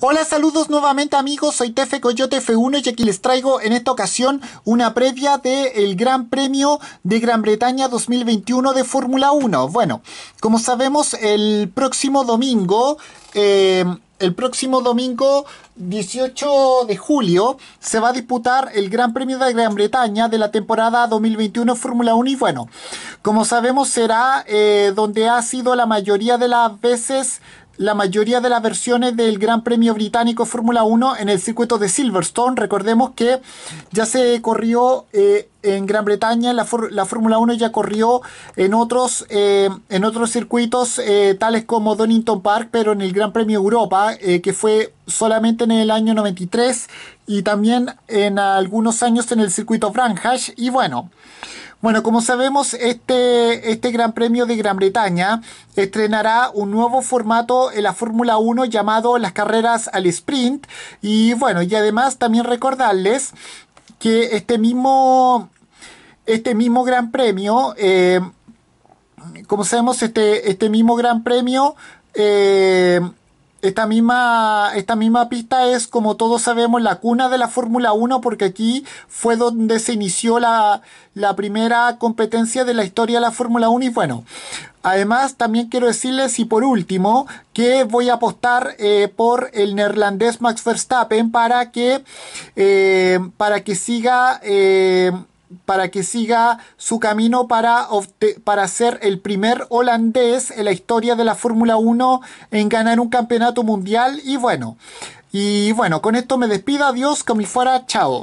Hola, saludos nuevamente amigos, soy Tefe Coyote F1 y aquí les traigo en esta ocasión una previa del el Gran Premio de Gran Bretaña 2021 de Fórmula 1. Bueno, como sabemos, el próximo domingo... Eh, el próximo domingo 18 de julio se va a disputar el Gran Premio de Gran Bretaña de la temporada 2021 Fórmula 1 y bueno, como sabemos será eh, donde ha sido la mayoría de las veces la mayoría de las versiones del Gran Premio Británico Fórmula 1 en el circuito de Silverstone. Recordemos que ya se corrió eh, en Gran Bretaña, la, Fórmula 1 ya corrió en otros, eh, en otros circuitos eh, tales como Donington Park, pero en el Gran Premio Europa, que fue solamente en el año 93 y también en algunos años en el circuito Franjas. y bueno. Bueno, como sabemos, este, este Gran Premio de Gran Bretaña estrenará un nuevo formato en la Fórmula 1 llamado las carreras al sprint. Y bueno, y además también recordarles que este mismo, este mismo Gran Premio, eh, como sabemos, este, este mismo Gran Premio... Eh, esta misma, esta misma pista es, como todos sabemos, la cuna de la Fórmula 1 porque aquí fue donde se inició la, la primera competencia de la historia de la Fórmula 1 y bueno, Además, también quiero decirles y por último que voy a apostar eh, por el neerlandés Max Verstappen para que, eh, para que siga... Eh, para que siga su camino para, para ser el primer holandés en la historia de la Fórmula 1 en ganar un campeonato mundial. Y bueno, y bueno, con esto me despido, adiós, como fuera, chao.